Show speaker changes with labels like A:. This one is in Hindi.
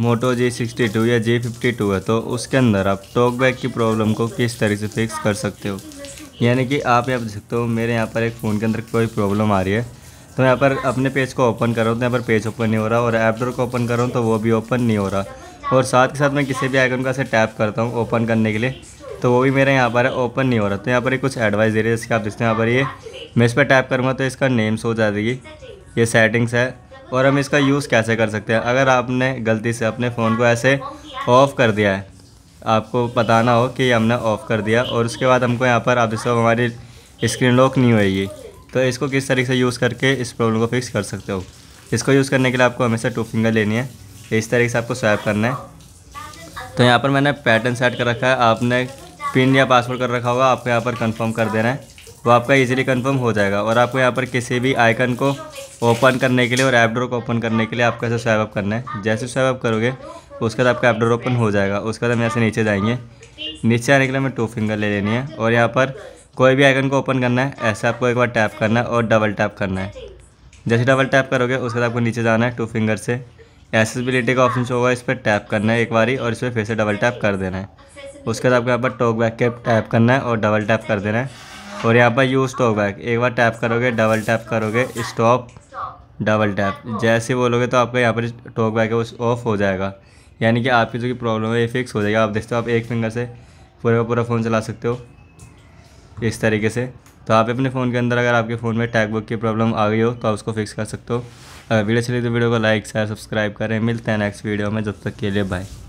A: मोटो जे सिक्सटी टू या जे फिफ्टी टू है तो उसके अंदर आप टॉक बैक की प्रॉब्लम को किस तरह से फिक्स कर सकते हो यानी कि आप यहाँ देख सकते हो मेरे यहाँ पर एक फ़ोन के अंदर कोई प्रॉब्लम आ रही है तो यहाँ पर अपने पेज को ओपन कर रहा हूँ तो यहाँ पर पेज ओपन नहीं हो रहा और ऐपडोर को ओपन कर रहा हूँ तो वो भी ओपन नहीं हो रहा और साथ के साथ मैं किसी भी आइकन का से टैप करता हूँ ओपन करने के लिए तो वो भी मेरे यहाँ पर ओपन नहीं हो रहा तो यहाँ पर कुछ एडवाइस दे रही है जैसे आप देखते हैं यहाँ पर ये मैं इस पर टैप करूँगा तो इसका नेम्स हो जाएगी ये सेटिंग्स है और हम इसका यूज़ कैसे कर सकते हैं अगर आपने गलती से अपने फ़ोन को ऐसे ऑफ़ कर दिया है आपको पता ना हो कि हमने ऑफ़ कर दिया और उसके बाद हमको यहाँ पर आप जिस हमारी स्क्रीन लॉक नहीं होएगी तो इसको किस तरीके से यूज़ करके इस प्रॉब्लम को फिक्स कर सकते हो इसको यूज़ करने के लिए आपको हमेशा टू फिंगर लेनी है इस तरीके से आपको स्वैप करना है तो यहाँ पर मैंने पैटर्न सेट कर रखा है आपने पिन या पासवर्ड कर रखा होगा आपको यहाँ पर कंफर्म कर देना है वो आपका इजीली कंफर्म हो जाएगा और आपको यहाँ पर किसी भी आइकन को ओपन करने के लिए और ऐपडोर को ओपन करने के लिए आपको ऐसे स्वाइप अप करना है जैसे स्वाइप अप करोगे उसके बाद आपका एपडोर ओपन हो जाएगा उसके बाद हम ऐसे नीचे जाएंगे नीचे आने के लिए हमें टू फिंगर ले लेनी है और यहाँ पर कोई भी आइकन को ओपन करना है ऐसे आपको एक बार टैप करना है और डबल टैप करना है जैसे डबल टैप करोगे उसके बाद आपको नीचे जाना है टू फिंगर से एसेसबिलिटी का ऑप्शन होगा इस पर टैप करना है एक बारी और इस पर फिर से डबल टैप कर देना है उसके बाद आपको यहाँ पर टोक बैक के टैप करना है और डबल टैप कर देना है और यहाँ पर यूज स्टॉक बैक एक बार टैप करोगे डबल टैप करोगे स्टॉप डबल टैप जैसे बोलोगे तो आपका यहाँ पर टॉक बैक है वो ऑफ हो जाएगा यानी कि आपकी जो कि प्रॉब्लम है ये फिक्स हो जाएगी आप देखते हो आप एक फिंगर से पूरे का पूरा फ़ोन चला सकते हो इस तरीके से तो आप अपने फ़ोन के अंदर अगर आपके फ़ोन में टैग बुक की प्रॉब्लम आ गई हो तो आप उसको फिक्स कर सकते हो अगर वीडियो चली तो वीडियो को लाइक शेयर सब्सक्राइब करें मिलते हैं नेक्स्ट वीडियो में जब तक के लिए बाय